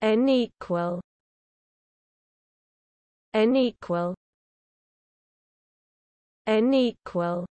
n equal. n equal. n equal.